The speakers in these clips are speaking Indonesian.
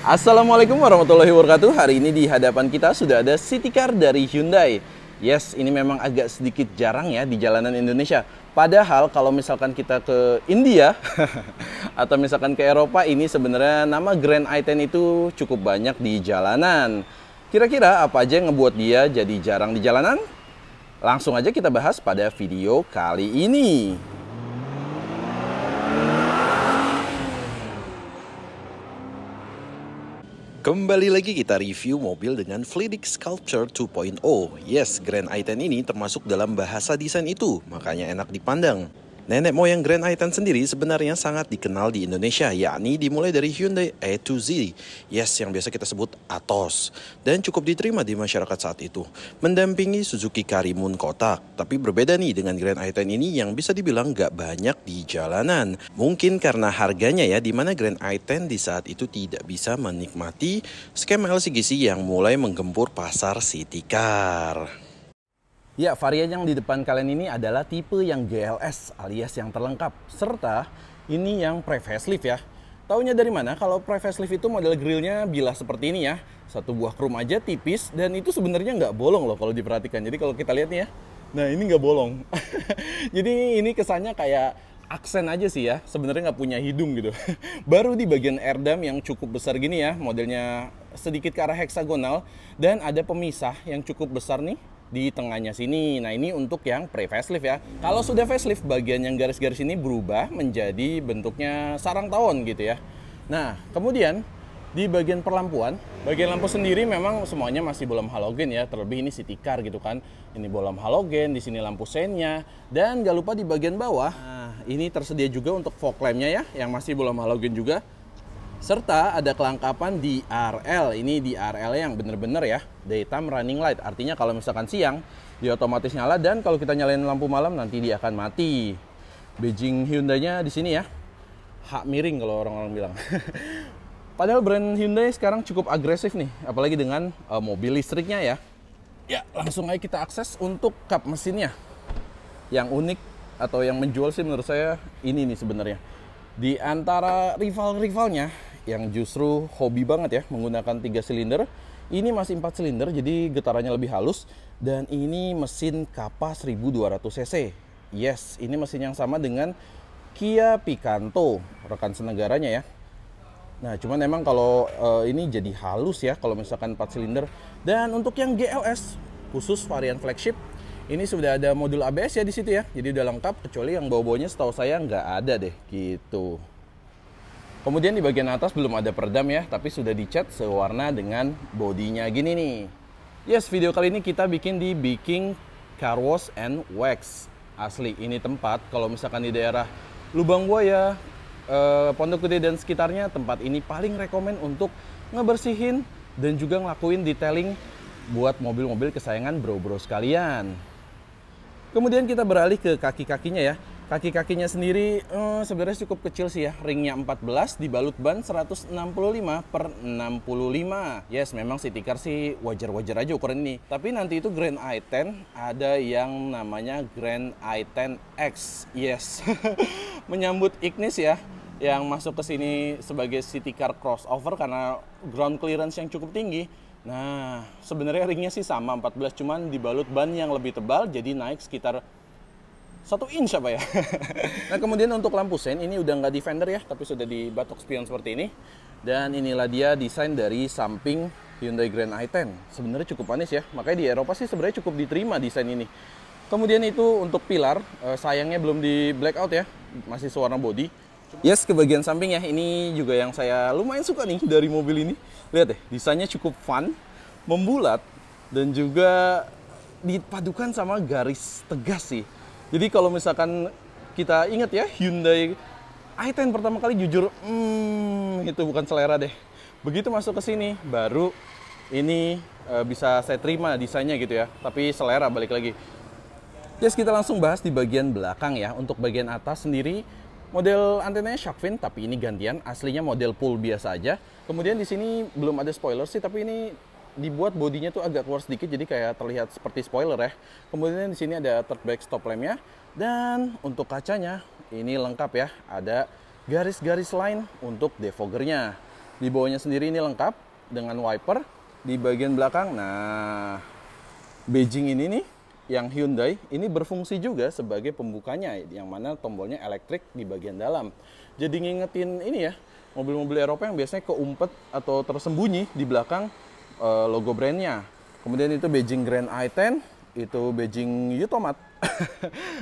Assalamualaikum warahmatullahi wabarakatuh. Hari ini di hadapan kita sudah ada City Car dari Hyundai. Yes, ini memang agak sedikit jarang ya di jalanan Indonesia. Padahal kalau misalkan kita ke India atau misalkan ke Eropa ini sebenarnya nama Grand i10 itu cukup banyak di jalanan. Kira-kira apa aja yang ngebuat dia jadi jarang di jalanan? Langsung aja kita bahas pada video kali ini. Kembali lagi kita review mobil dengan Flidic Sculpture 2.0. Yes, Grand i10 ini termasuk dalam bahasa desain itu, makanya enak dipandang. Nenek moyang Grand i sendiri sebenarnya sangat dikenal di Indonesia, yakni dimulai dari Hyundai E2Z, yes yang biasa kita sebut Atos, dan cukup diterima di masyarakat saat itu, mendampingi Suzuki Karimun Kotak. Tapi berbeda nih dengan Grand i ini yang bisa dibilang gak banyak di jalanan. Mungkin karena harganya ya, di mana Grand i di saat itu tidak bisa menikmati skema LCGC yang mulai menggempur pasar city car. Ya, varian yang di depan kalian ini adalah tipe yang GLS alias yang terlengkap. Serta ini yang pre-facelift ya. Taunya dari mana? Kalau pre-facelift itu model grillnya bilah seperti ini ya. Satu buah krum aja tipis dan itu sebenarnya nggak bolong loh kalau diperhatikan. Jadi kalau kita lihat nih ya, nah ini nggak bolong. Jadi ini kesannya kayak aksen aja sih ya, sebenarnya nggak punya hidung gitu. Baru di bagian air dam yang cukup besar gini ya, modelnya sedikit ke arah heksagonal dan ada pemisah yang cukup besar nih di tengahnya sini. Nah, ini untuk yang pre facelift ya. Kalau sudah facelift, bagian yang garis-garis ini berubah menjadi bentuknya sarang tawon gitu ya. Nah, kemudian di bagian perlampuan, bagian lampu sendiri memang semuanya masih bolam halogen ya, terlebih ini city car gitu kan. Ini bolam halogen, di sini lampu senya dan gak lupa di bagian bawah, nah, ini tersedia juga untuk fog lampnya ya, yang masih bolam halogen juga serta ada kelengkapan DRL. Ini DRL yang benar-benar ya, daytime running light. Artinya kalau misalkan siang, dia otomatis nyala dan kalau kita nyalain lampu malam nanti dia akan mati. Beijing Hyundai-nya di sini ya. Hak miring kalau orang-orang bilang. Padahal brand Hyundai sekarang cukup agresif nih, apalagi dengan uh, mobil listriknya ya. Ya, langsung aja kita akses untuk kap mesinnya. Yang unik atau yang menjual sih menurut saya ini nih sebenarnya. Di antara rival-rivalnya yang justru hobi banget ya menggunakan tiga silinder. Ini masih empat silinder jadi getarannya lebih halus dan ini mesin kapas 1200 cc. Yes, ini mesin yang sama dengan Kia Picanto, rekan senegaranya ya. Nah, cuman emang kalau uh, ini jadi halus ya kalau misalkan 4 silinder. Dan untuk yang GLS khusus varian flagship ini sudah ada modul ABS ya di situ ya. Jadi udah lengkap kecuali yang bawa-bawanya setahu saya nggak ada deh gitu. Kemudian di bagian atas belum ada peredam ya, tapi sudah dicat sewarna dengan bodinya gini nih. Yes, video kali ini kita bikin di Biking Car Wash and Wax. Asli, ini tempat kalau misalkan di daerah Lubang Buaya, eh, Pondok Gede dan sekitarnya, tempat ini paling rekomen untuk ngebersihin dan juga ngelakuin detailing buat mobil-mobil kesayangan bro-bro sekalian. Kemudian kita beralih ke kaki-kakinya ya. Kaki-kakinya sendiri eh, sebenarnya cukup kecil sih ya. Ringnya 14 dibalut ban 165 per 65. Yes, memang city car sih wajar-wajar aja ukuran ini. Tapi nanti itu Grand i10 ada yang namanya Grand i10X. Yes. Menyambut Ignis ya yang masuk ke sini sebagai city car crossover karena ground clearance yang cukup tinggi. Nah, sebenarnya ringnya sih sama 14 cuman dibalut ban yang lebih tebal jadi naik sekitar satu inch apa ya nah kemudian untuk lampu sein ini udah nggak defender ya tapi sudah di batok spion seperti ini dan inilah dia desain dari samping Hyundai Grand i10 sebenarnya cukup manis ya makanya di Eropa sih sebenarnya cukup diterima desain ini kemudian itu untuk pilar eh, sayangnya belum di blackout ya masih sewarna body Yes, ke bagian samping ya. Ini juga yang saya lumayan suka nih dari mobil ini. Lihat deh, desainnya cukup fun, membulat, dan juga dipadukan sama garis tegas sih. Jadi kalau misalkan kita ingat ya Hyundai i10 pertama kali jujur hmm itu bukan selera deh. Begitu masuk ke sini baru ini e, bisa saya terima desainnya gitu ya. Tapi selera balik lagi. Yes, kita langsung bahas di bagian belakang ya. Untuk bagian atas sendiri model antenanya shark fin tapi ini gantian aslinya model pull biasa aja. Kemudian di sini belum ada spoiler sih tapi ini dibuat bodinya tuh agak keluar sedikit jadi kayak terlihat seperti spoiler ya. Kemudian di sini ada third back stop lampnya dan untuk kacanya ini lengkap ya. Ada garis-garis lain untuk defogernya Di bawahnya sendiri ini lengkap dengan wiper di bagian belakang. Nah, Beijing ini nih yang Hyundai ini berfungsi juga sebagai pembukanya yang mana tombolnya elektrik di bagian dalam. Jadi ngingetin ini ya, mobil-mobil Eropa yang biasanya keumpet atau tersembunyi di belakang uh, logo brandnya. Kemudian itu Beijing Grand i10, itu Beijing Utomat.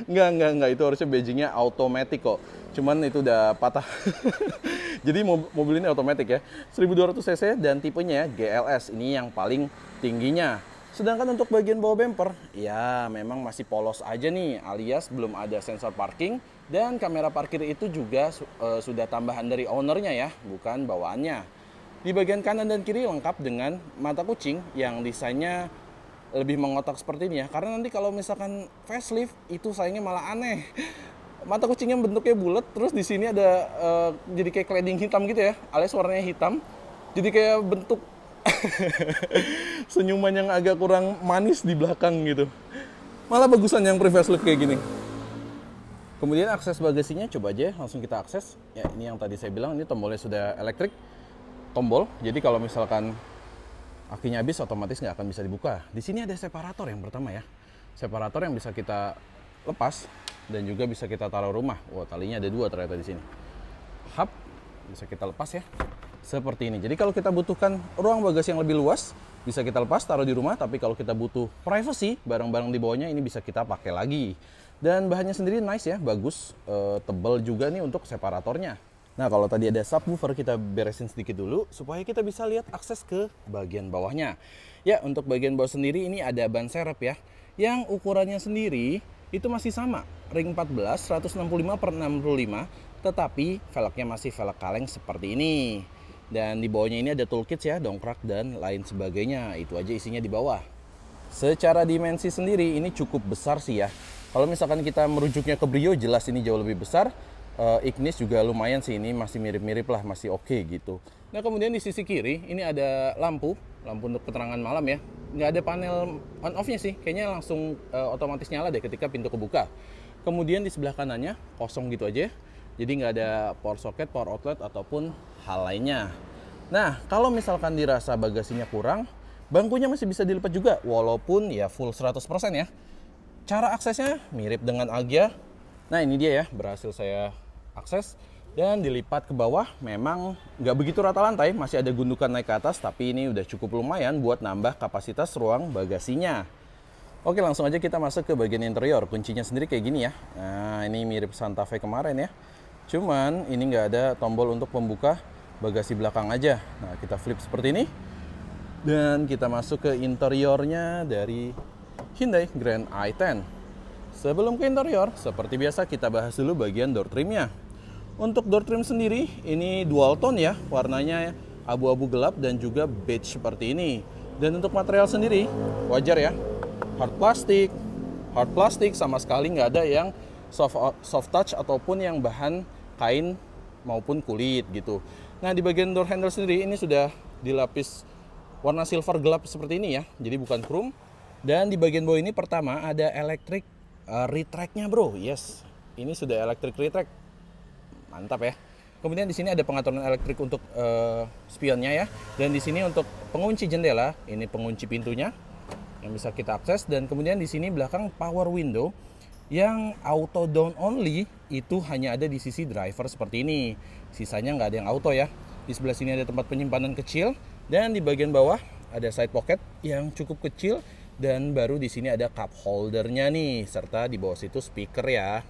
enggak, enggak, enggak, itu harusnya Beijingnya automatic kok. Cuman itu udah patah. Jadi mobil ini otomatis ya. 1200 cc dan tipenya GLS. Ini yang paling tingginya. Sedangkan untuk bagian bawah bumper, ya memang masih polos aja nih, alias belum ada sensor parking dan kamera parkir itu juga uh, sudah tambahan dari ownernya ya, bukan bawaannya. Di bagian kanan dan kiri lengkap dengan mata kucing yang desainnya lebih mengotak seperti ini ya. Karena nanti kalau misalkan facelift itu sayangnya malah aneh. Mata kucingnya bentuknya bulat, terus di sini ada uh, jadi kayak cladding hitam gitu ya, alias warnanya hitam. Jadi kayak bentuk senyuman yang agak kurang manis di belakang gitu. Malah bagusan yang pre facelift kayak gini. Kemudian akses bagasinya coba aja langsung kita akses. Ya ini yang tadi saya bilang ini tombolnya sudah elektrik tombol. Jadi kalau misalkan akinya habis otomatis nggak akan bisa dibuka. Di sini ada separator yang pertama ya. Separator yang bisa kita lepas dan juga bisa kita taruh rumah. Wah, talinya ada dua ternyata di sini. Hub bisa kita lepas ya. Seperti ini. Jadi kalau kita butuhkan ruang bagasi yang lebih luas, bisa kita lepas taruh di rumah, tapi kalau kita butuh privacy, barang-barang di bawahnya ini bisa kita pakai lagi. Dan bahannya sendiri nice ya, bagus, e, eh, tebel juga nih untuk separatornya. Nah, kalau tadi ada subwoofer, kita beresin sedikit dulu supaya kita bisa lihat akses ke bagian bawahnya. Ya, untuk bagian bawah sendiri ini ada ban serep ya, yang ukurannya sendiri itu masih sama, ring 14 165 per 65, tetapi velgnya masih velg kaleng seperti ini. Dan di bawahnya ini ada toolkit ya, dongkrak dan lain sebagainya. Itu aja isinya di bawah. Secara dimensi sendiri ini cukup besar sih ya. Kalau misalkan kita merujuknya ke Brio jelas ini jauh lebih besar, uh, Ignis juga lumayan sih ini masih mirip-mirip lah masih oke okay, gitu nah kemudian di sisi kiri ini ada lampu lampu untuk penerangan malam ya nggak ada panel on off-nya sih kayaknya langsung uh, otomatis nyala deh ketika pintu kebuka kemudian di sebelah kanannya kosong gitu aja jadi nggak ada power socket, power outlet ataupun hal lainnya nah kalau misalkan dirasa bagasinya kurang bangkunya masih bisa dilipat juga walaupun ya full 100% ya cara aksesnya mirip dengan Agya nah ini dia ya berhasil saya akses dan dilipat ke bawah memang nggak begitu rata lantai masih ada gundukan naik ke atas tapi ini udah cukup lumayan buat nambah kapasitas ruang bagasinya Oke langsung aja kita masuk ke bagian interior kuncinya sendiri kayak gini ya nah ini mirip Santa Fe kemarin ya cuman ini nggak ada tombol untuk pembuka bagasi belakang aja nah kita flip seperti ini dan kita masuk ke interiornya dari Hyundai Grand i10 sebelum ke interior seperti biasa kita bahas dulu bagian door trimnya untuk door trim sendiri, ini dual tone ya, warnanya abu-abu gelap dan juga beige seperti ini. Dan untuk material sendiri, wajar ya, hard plastik, hard plastik sama sekali nggak ada yang soft, soft touch ataupun yang bahan kain maupun kulit gitu. Nah di bagian door handle sendiri ini sudah dilapis warna silver gelap seperti ini ya, jadi bukan chrome. Dan di bagian bawah ini pertama ada electric uh, eh, retract bro, yes. Ini sudah electric retract Mantap ya. Kemudian di sini ada pengaturan elektrik untuk uh, spionnya ya. Dan di sini untuk pengunci jendela, ini pengunci pintunya yang bisa kita akses dan kemudian di sini belakang power window yang auto down only itu hanya ada di sisi driver seperti ini. Sisanya nggak ada yang auto ya. Di sebelah sini ada tempat penyimpanan kecil dan di bagian bawah ada side pocket yang cukup kecil dan baru di sini ada cup holdernya nih serta di bawah situ speaker ya.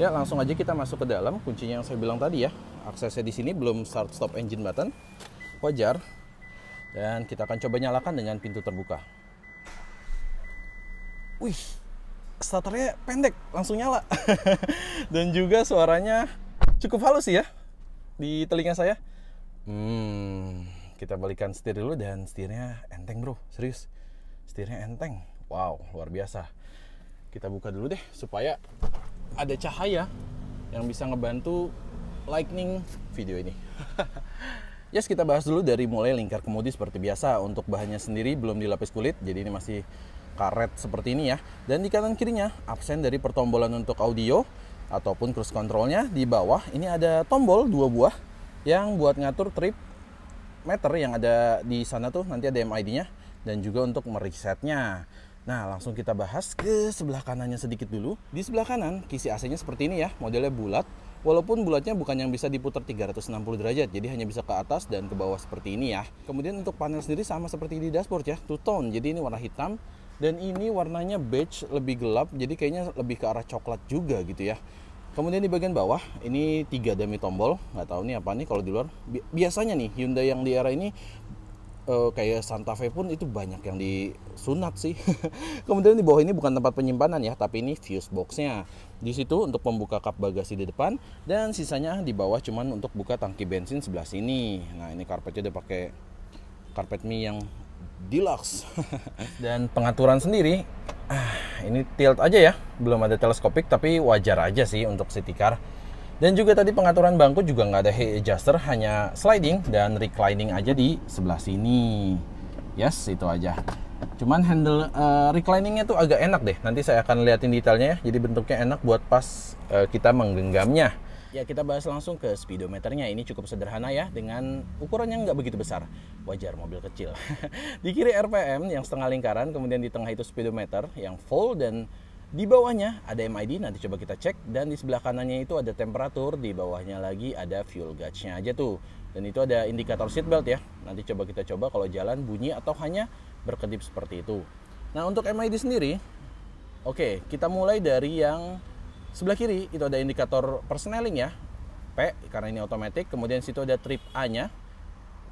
Ya, langsung aja kita masuk ke dalam. Kuncinya yang saya bilang tadi ya. Aksesnya di sini belum start stop engine button. Wajar. Dan kita akan coba nyalakan dengan pintu terbuka. Wih, starternya pendek, langsung nyala. Dan juga suaranya cukup halus ya di telinga saya. Hmm, kita balikan setir dulu dan setirnya enteng bro, serius. Setirnya enteng. Wow, luar biasa. Kita buka dulu deh supaya ada cahaya yang bisa ngebantu lightning video ini. yes, kita bahas dulu dari mulai lingkar kemudi seperti biasa. Untuk bahannya sendiri belum dilapis kulit, jadi ini masih karet seperti ini ya. Dan di kanan kirinya absen dari pertombolan untuk audio ataupun cruise controlnya. Di bawah ini ada tombol dua buah yang buat ngatur trip meter yang ada di sana tuh nanti ada MID-nya dan juga untuk meresetnya. Nah, langsung kita bahas ke sebelah kanannya sedikit dulu. Di sebelah kanan, kisi AC-nya seperti ini ya, modelnya bulat. Walaupun bulatnya bukan yang bisa diputar 360 derajat, jadi hanya bisa ke atas dan ke bawah seperti ini ya. Kemudian untuk panel sendiri sama seperti di dashboard ya, two tone. Jadi ini warna hitam dan ini warnanya beige lebih gelap, jadi kayaknya lebih ke arah coklat juga gitu ya. Kemudian di bagian bawah ini tiga demi tombol, nggak tahu nih apa nih kalau di luar. Biasanya nih Hyundai yang di era ini uh, kayak Santa Fe pun itu banyak yang disunat sih. Kemudian di bawah ini bukan tempat penyimpanan ya, tapi ini fuse boxnya. Di situ untuk membuka kap bagasi di depan dan sisanya di bawah cuman untuk buka tangki bensin sebelah sini. Nah ini karpetnya udah pakai karpet mie yang deluxe dan pengaturan sendiri ah, ini tilt aja ya belum ada teleskopik tapi wajar aja sih untuk city car dan juga tadi pengaturan bangku juga nggak ada head adjuster, hanya sliding dan reclining aja di sebelah sini. Yes, itu aja. Cuman handle uh, recliningnya tuh agak enak deh. Nanti saya akan liatin detailnya ya. Jadi bentuknya enak buat pas uh, kita menggenggamnya. Ya kita bahas langsung ke speedometernya. Ini cukup sederhana ya dengan ukuran yang nggak begitu besar. Wajar mobil kecil. di kiri RPM yang setengah lingkaran, kemudian di tengah itu speedometer yang full dan di bawahnya ada MID, nanti coba kita cek. Dan di sebelah kanannya itu ada temperatur, di bawahnya lagi ada fuel gauge-nya aja tuh. Dan itu ada indikator seatbelt ya. Nanti coba kita coba kalau jalan bunyi atau hanya berkedip seperti itu. Nah untuk MID sendiri, oke okay, kita mulai dari yang sebelah kiri. Itu ada indikator persneling ya, P karena ini otomatis. Kemudian situ ada trip A-nya.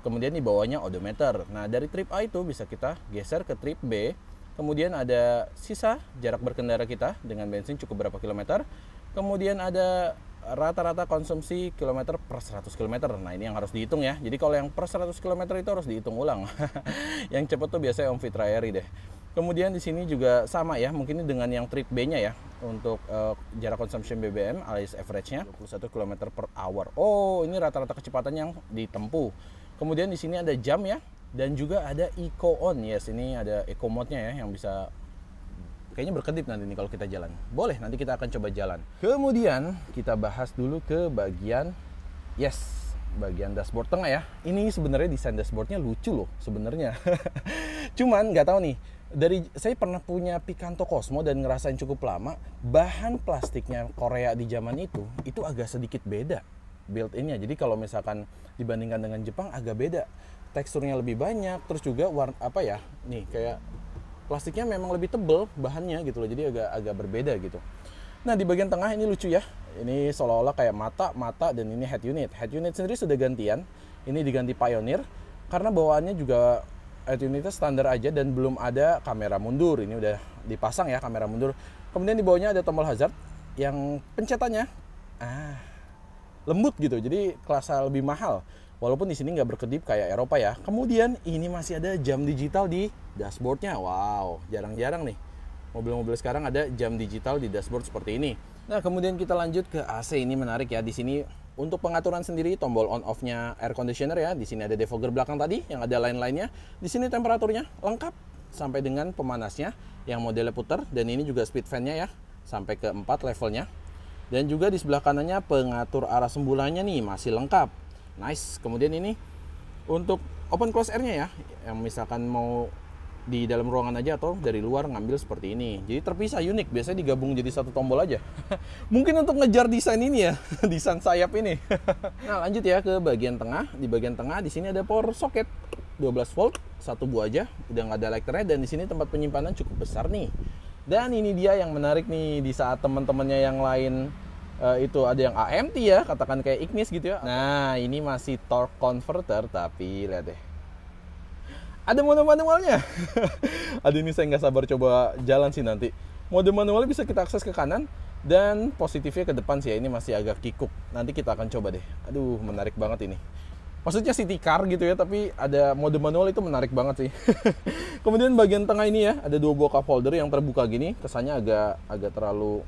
Kemudian di bawahnya odometer. Nah dari trip A itu bisa kita geser ke trip B Kemudian ada sisa jarak berkendara kita dengan bensin cukup berapa kilometer. Kemudian ada rata-rata konsumsi kilometer per 100 km. Nah, ini yang harus dihitung ya. Jadi kalau yang per 100 km itu harus dihitung ulang. yang cepat tuh biasanya Om Fitra Eri deh. Kemudian di sini juga sama ya, mungkin ini dengan yang trip B-nya ya untuk uh, jarak konsumsi BBM alias average-nya 21 km per hour. Oh, ini rata-rata kecepatan yang ditempuh. Kemudian di sini ada jam ya, dan juga ada eco on yes ini ada eco mode nya ya yang bisa kayaknya berkedip nanti nih kalau kita jalan boleh nanti kita akan coba jalan kemudian kita bahas dulu ke bagian yes bagian dashboard tengah ya ini sebenarnya desain dashboardnya lucu loh sebenarnya cuman nggak tahu nih dari saya pernah punya Picanto Cosmo dan ngerasain cukup lama bahan plastiknya Korea di zaman itu itu agak sedikit beda built-innya jadi kalau misalkan dibandingkan dengan Jepang agak beda teksturnya lebih banyak terus juga warna apa ya nih kayak plastiknya memang lebih tebel bahannya gitu loh jadi agak agak berbeda gitu nah di bagian tengah ini lucu ya ini seolah-olah kayak mata mata dan ini head unit head unit sendiri sudah gantian ini diganti Pioneer karena bawaannya juga head unitnya standar aja dan belum ada kamera mundur ini udah dipasang ya kamera mundur kemudian di bawahnya ada tombol hazard yang pencetannya ah lembut gitu jadi kerasa lebih mahal Walaupun di sini nggak berkedip kayak Eropa ya. Kemudian ini masih ada jam digital di dashboardnya. Wow, jarang-jarang nih. Mobil-mobil sekarang ada jam digital di dashboard seperti ini. Nah, kemudian kita lanjut ke AC. Ini menarik ya. Di sini untuk pengaturan sendiri tombol on off-nya air conditioner ya. Di sini ada defogger belakang tadi yang ada lain-lainnya. Di sini temperaturnya lengkap sampai dengan pemanasnya yang modelnya putar dan ini juga speed fan-nya ya sampai ke 4 levelnya. Dan juga di sebelah kanannya pengatur arah sembulannya nih masih lengkap nice kemudian ini untuk open close airnya ya yang misalkan mau di dalam ruangan aja atau dari luar ngambil seperti ini. Jadi terpisah unik, biasanya digabung jadi satu tombol aja. Mungkin untuk ngejar desain ini ya, desain sayap ini. nah, lanjut ya ke bagian tengah. Di bagian tengah di sini ada power socket 12 volt, satu buah aja, udah nggak ada lighternya dan di sini tempat penyimpanan cukup besar nih. Dan ini dia yang menarik nih di saat teman-temannya yang lain uh, itu ada yang AMT ya, katakan kayak Ignis gitu ya. Nah, ini masih torque converter tapi lihat deh. Ada mode manualnya. ada ini saya nggak sabar coba jalan sih nanti. Mode manualnya bisa kita akses ke kanan dan positifnya ke depan sih ya. Ini masih agak kikuk. Nanti kita akan coba deh. Aduh, menarik banget ini. Maksudnya city car gitu ya, tapi ada mode manual itu menarik banget sih. Kemudian bagian tengah ini ya, ada dua buah cup holder yang terbuka gini, kesannya agak agak terlalu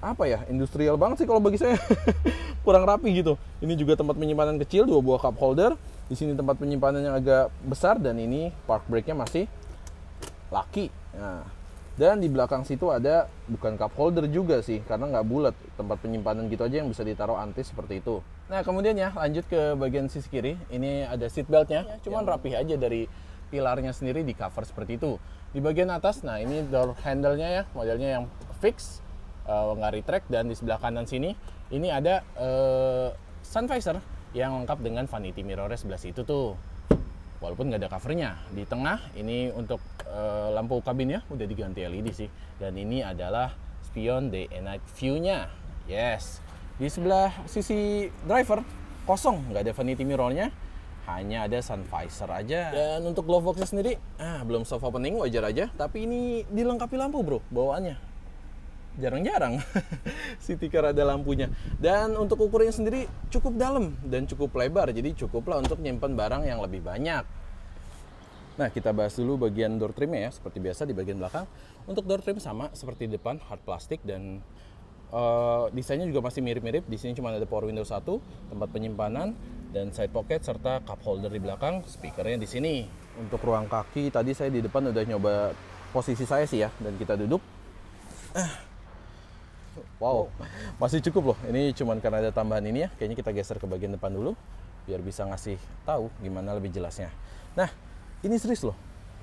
apa ya industrial banget sih kalau bagi saya kurang rapi gitu ini juga tempat penyimpanan kecil dua buah cup holder di sini tempat penyimpanan yang agak besar dan ini park brake-nya masih laki nah dan di belakang situ ada bukan cup holder juga sih karena nggak bulat tempat penyimpanan gitu aja yang bisa ditaruh anti seperti itu nah kemudian ya lanjut ke bagian sisi kiri ini ada seat beltnya ya, cuman ya. rapih aja dari pilarnya sendiri di cover seperti itu di bagian atas nah ini door handle-nya ya modelnya yang fix uh, Wangari Track dan di sebelah kanan sini ini ada uh, eh, sun visor yang lengkap dengan vanity mirrornya sebelah situ tuh walaupun nggak ada covernya di tengah ini untuk uh, lampu kabinnya udah diganti LED sih dan ini adalah spion day and night view-nya yes di sebelah sisi driver kosong nggak ada vanity mirrornya hanya ada sun visor aja dan untuk glove boxnya sendiri ah belum soft opening wajar aja tapi ini dilengkapi lampu bro bawaannya jarang-jarang City Car ada lampunya. Dan untuk ukurannya sendiri cukup dalam dan cukup lebar, jadi cukuplah untuk nyimpan barang yang lebih banyak. Nah, kita bahas dulu bagian door trimnya ya, seperti biasa di bagian belakang. Untuk door trim sama seperti depan, hard plastik dan uh, desainnya juga masih mirip-mirip. Di sini cuma ada power window 1, tempat penyimpanan, dan side pocket serta cup holder di belakang, speakernya di sini. Untuk ruang kaki tadi saya di depan udah nyoba posisi saya sih ya dan kita duduk. Eh, Wow, masih cukup loh. Ini cuman karena ada tambahan ini ya. Kayaknya kita geser ke bagian depan dulu, biar bisa ngasih tahu gimana lebih jelasnya. Nah, ini serius loh.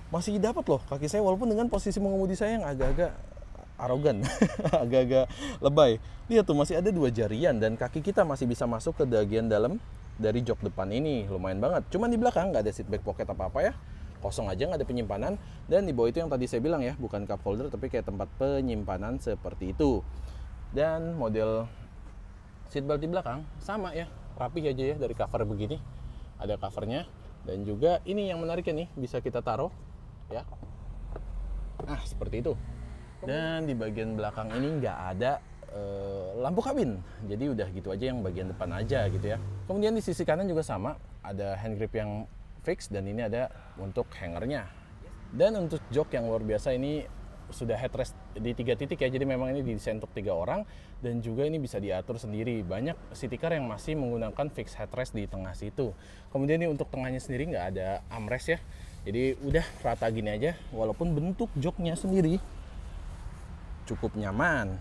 Masih dapat loh kaki saya walaupun dengan posisi mengemudi saya yang agak-agak arogan, agak-agak lebay. Lihat tuh masih ada dua jarian dan kaki kita masih bisa masuk ke bagian dalam dari jok depan ini. Lumayan banget. Cuman di belakang nggak ada seatback pocket apa-apa ya kosong aja nggak ada penyimpanan dan di bawah itu yang tadi saya bilang ya bukan cup holder tapi kayak tempat penyimpanan seperti itu dan model seatbelt di belakang sama ya rapih aja ya dari cover begini ada covernya dan juga ini yang menariknya nih bisa kita taruh ya nah seperti itu dan di bagian belakang ini nggak ada e, lampu kabin jadi udah gitu aja yang bagian depan aja gitu ya kemudian di sisi kanan juga sama ada hand grip yang fix dan ini ada untuk hangernya dan untuk jok yang luar biasa ini sudah headrest di tiga titik ya jadi memang ini didesain untuk tiga orang dan juga ini bisa diatur sendiri banyak city car yang masih menggunakan fix headrest di tengah situ kemudian ini untuk tengahnya sendiri nggak ada armrest ya jadi udah rata gini aja walaupun bentuk joknya sendiri cukup nyaman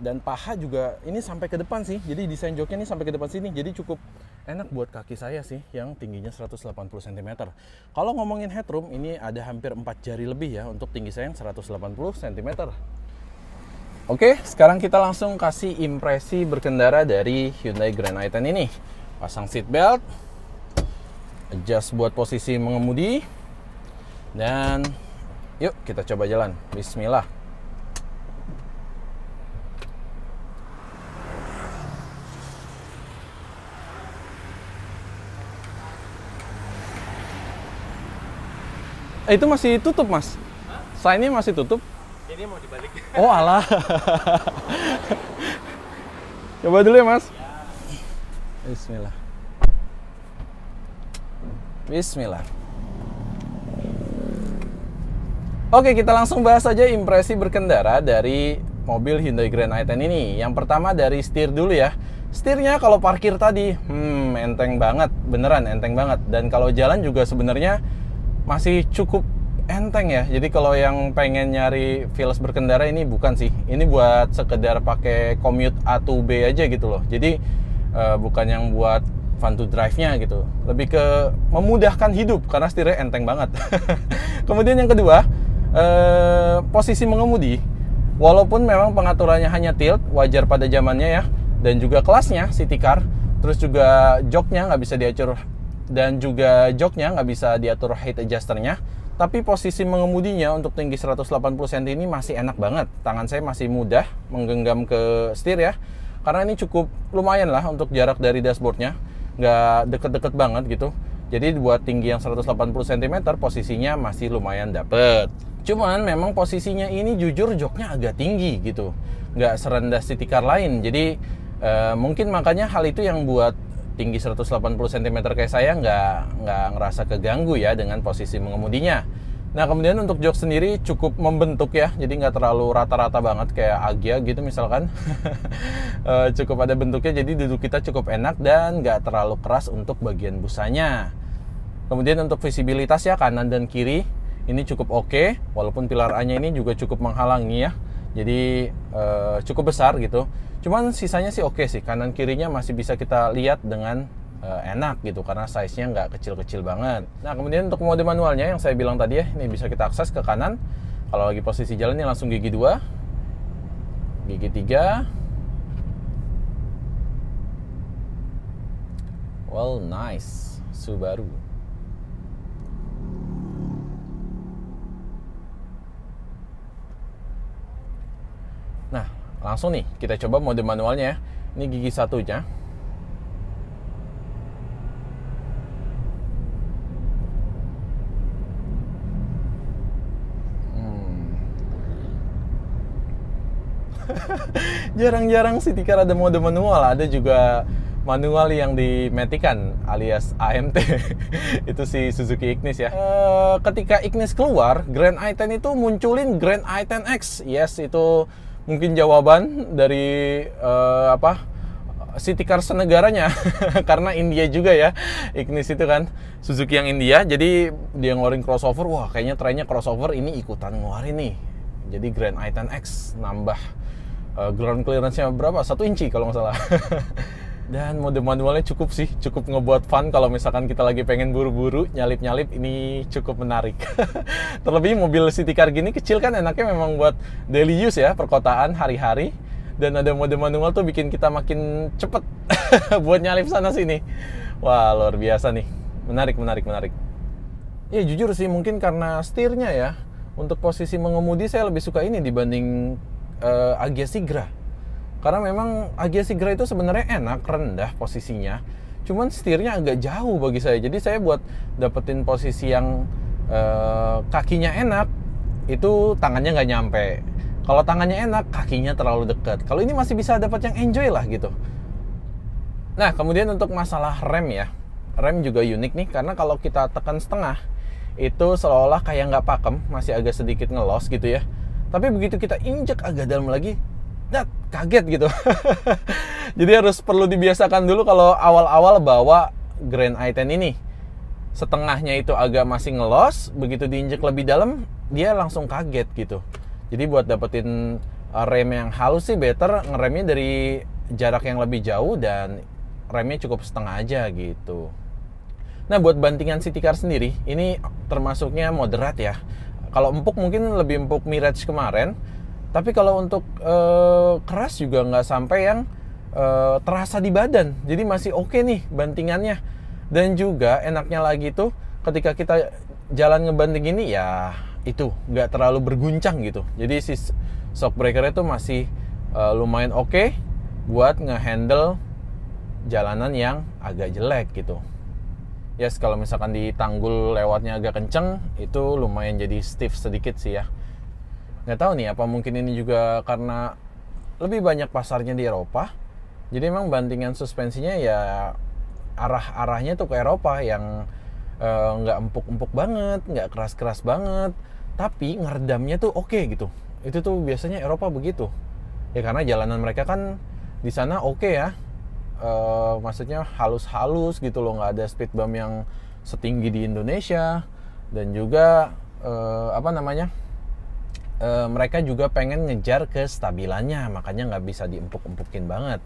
dan paha juga ini sampai ke depan sih jadi desain joknya ini sampai ke depan sini jadi cukup enak buat kaki saya sih yang tingginya 180 cm. Kalau ngomongin headroom ini ada hampir 4 jari lebih ya untuk tinggi saya yang 180 cm. Oke, sekarang kita langsung kasih impresi berkendara dari Hyundai Grand i10 ini. Pasang seat belt, adjust buat posisi mengemudi, dan yuk kita coba jalan. Bismillah. Eh, itu masih tutup, Mas. Hah? Signnya masih tutup. Ini mau dibalik. Oh, alah. Coba dulu ya, Mas. Ya. Bismillah. Bismillah. Oke, kita langsung bahas aja impresi berkendara dari mobil Hyundai Grand i10 ini. Yang pertama dari setir dulu ya. Setirnya kalau parkir tadi, hmm, enteng banget, beneran enteng banget. Dan kalau jalan juga sebenarnya masih cukup enteng ya. Jadi kalau yang pengen nyari Vios berkendara ini bukan sih. Ini buat sekedar pakai commute A to B aja gitu loh. Jadi uh, bukan yang buat fun to drive-nya gitu. Lebih ke memudahkan hidup karena setirnya enteng banget. Kemudian yang kedua, uh, posisi mengemudi. Walaupun memang pengaturannya hanya tilt, wajar pada zamannya ya, dan juga kelasnya city car, terus juga joknya nggak bisa diatur dan juga joknya nggak bisa diatur height adjusternya tapi posisi mengemudinya untuk tinggi 180 cm ini masih enak banget tangan saya masih mudah menggenggam ke setir ya karena ini cukup lumayan lah untuk jarak dari dashboardnya nggak deket-deket banget gitu jadi buat tinggi yang 180 cm posisinya masih lumayan dapet cuman memang posisinya ini jujur joknya agak tinggi gitu nggak serendah city car lain jadi eh, mungkin makanya hal itu yang buat tinggi 180 cm kayak saya nggak nggak ngerasa keganggu ya dengan posisi mengemudinya. Nah kemudian untuk jok sendiri cukup membentuk ya, jadi nggak terlalu rata-rata banget kayak Agia gitu misalkan. Eh, cukup ada bentuknya, jadi duduk kita cukup enak dan nggak terlalu keras untuk bagian busanya. Kemudian untuk visibilitas ya kanan dan kiri ini cukup oke, okay, walaupun pilar A-nya ini juga cukup menghalangi ya jadi uh, cukup besar gitu cuman sisanya sih oke okay sih kanan kirinya masih bisa kita lihat dengan uh, enak gitu karena size nya nggak kecil kecil banget nah kemudian untuk mode manualnya yang saya bilang tadi ya ini bisa kita akses ke kanan kalau lagi posisi jalan ini langsung gigi 2 gigi 3 well nice Subaru Nah, langsung nih kita coba mode manualnya ya. Ini gigi satunya. Hmm. Jarang-jarang sih sih tikar ada mode manual, ada juga manual yang dimatikan alias AMT itu si Suzuki Ignis ya. E, ketika Ignis keluar, Grand i10 itu munculin Grand i10X. Yes, itu mungkin jawaban dari uh, apa City Cars negaranya karena India juga ya Ignis itu kan Suzuki yang India jadi dia ngeluarin crossover wah kayaknya trennya crossover ini ikutan ngeluarin nih jadi Grand Titan X nambah uh, ground clearance-nya berapa satu inci kalau nggak salah dan mode-manualnya cukup sih cukup ngebuat fun kalau misalkan kita lagi pengen buru-buru nyalip-nyalip ini cukup menarik terlebih mobil city car gini kecil kan enaknya memang buat daily use ya perkotaan hari-hari dan ada mode manual tuh bikin kita makin cepet buat nyalip sana sini wah luar biasa nih menarik menarik menarik ya jujur sih mungkin karena setirnya ya untuk posisi mengemudi saya lebih suka ini dibanding uh, Agia Sigra karena memang Agia Sigra itu sebenarnya enak, rendah posisinya. Cuman setirnya agak jauh bagi saya. Jadi saya buat dapetin posisi yang eh, kakinya enak, itu tangannya nggak nyampe. Kalau tangannya enak, kakinya terlalu dekat. Kalau ini masih bisa dapat yang enjoy lah gitu. Nah, kemudian untuk masalah rem ya. Rem juga unik nih, karena kalau kita tekan setengah, itu seolah-olah kayak nggak pakem, masih agak sedikit ngelos gitu ya. Tapi begitu kita injek agak dalam lagi, dat, kaget gitu. Jadi harus perlu dibiasakan dulu kalau awal-awal bawa Grand i10 ini. Setengahnya itu agak masih ngelos, begitu diinjek lebih dalam dia langsung kaget gitu. Jadi buat dapetin uh, rem yang halus sih better ngeremnya dari jarak yang lebih jauh dan remnya cukup setengah aja gitu. Nah buat bantingan city car sendiri ini termasuknya moderat ya. Kalau empuk mungkin lebih empuk Mirage kemarin, tapi kalau untuk uh, keras juga nggak sampai yang uh, terasa di badan jadi masih oke okay nih bantingannya dan juga enaknya lagi tuh ketika kita jalan ngebanting ini ya itu nggak terlalu berguncang gitu jadi si shock breaker tuh masih uh, lumayan oke okay buat ngehandle jalanan yang agak jelek gitu yes kalau misalkan di tanggul lewatnya agak kenceng itu lumayan jadi stiff sedikit sih ya nggak tahu nih apa mungkin ini juga karena lebih banyak pasarnya di Eropa jadi memang bantingan suspensinya ya arah arahnya tuh ke Eropa yang nggak eh, nggak empuk-empuk banget nggak keras-keras banget tapi ngeredamnya tuh oke okay, gitu itu tuh biasanya Eropa begitu ya karena jalanan mereka kan di sana oke okay ya uh, maksudnya halus-halus gitu loh nggak ada speed bump yang setinggi di Indonesia dan juga uh, apa namanya e, mereka juga pengen ngejar kestabilannya makanya nggak bisa diempuk-empukin banget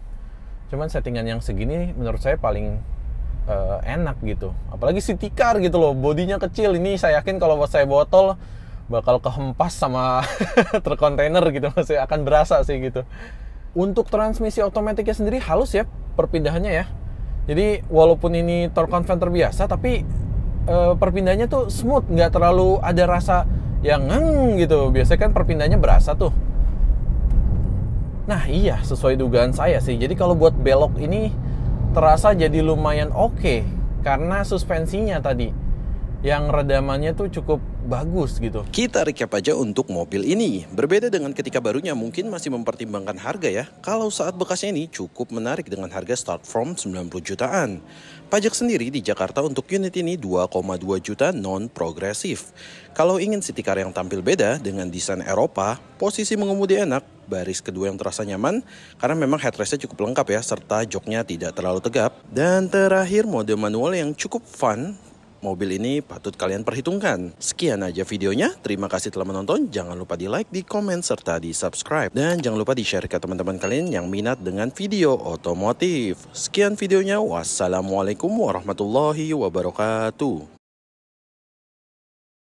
cuman settingan yang segini menurut saya paling e, enak gitu apalagi si tikar gitu loh bodinya kecil ini saya yakin kalau saya botol bakal kehempas sama truk kontainer gitu masih akan berasa sih gitu untuk transmisi otomatisnya sendiri halus ya perpindahannya ya jadi walaupun ini torque converter biasa tapi e, perpindahannya tuh smooth nggak terlalu ada rasa yang ngeng gitu biasanya kan perpindahnya berasa tuh nah iya sesuai dugaan saya sih jadi kalau buat belok ini terasa jadi lumayan oke okay, karena suspensinya tadi yang redamannya tuh cukup bagus gitu. Kita recap aja untuk mobil ini. Berbeda dengan ketika barunya mungkin masih mempertimbangkan harga ya. Kalau saat bekasnya ini cukup menarik dengan harga start from 90 jutaan. Pajak sendiri di Jakarta untuk unit ini 2,2 juta non progresif. Kalau ingin city car yang tampil beda dengan desain Eropa, posisi mengemudi enak, baris kedua yang terasa nyaman karena memang headrestnya cukup lengkap ya serta joknya tidak terlalu tegap dan terakhir mode manual yang cukup fun mobil ini patut kalian perhitungkan. Sekian aja videonya, terima kasih telah menonton, jangan lupa di like, di komen, serta di subscribe. Dan jangan lupa di share ke teman-teman kalian yang minat dengan video otomotif. Sekian videonya, wassalamualaikum warahmatullahi wabarakatuh.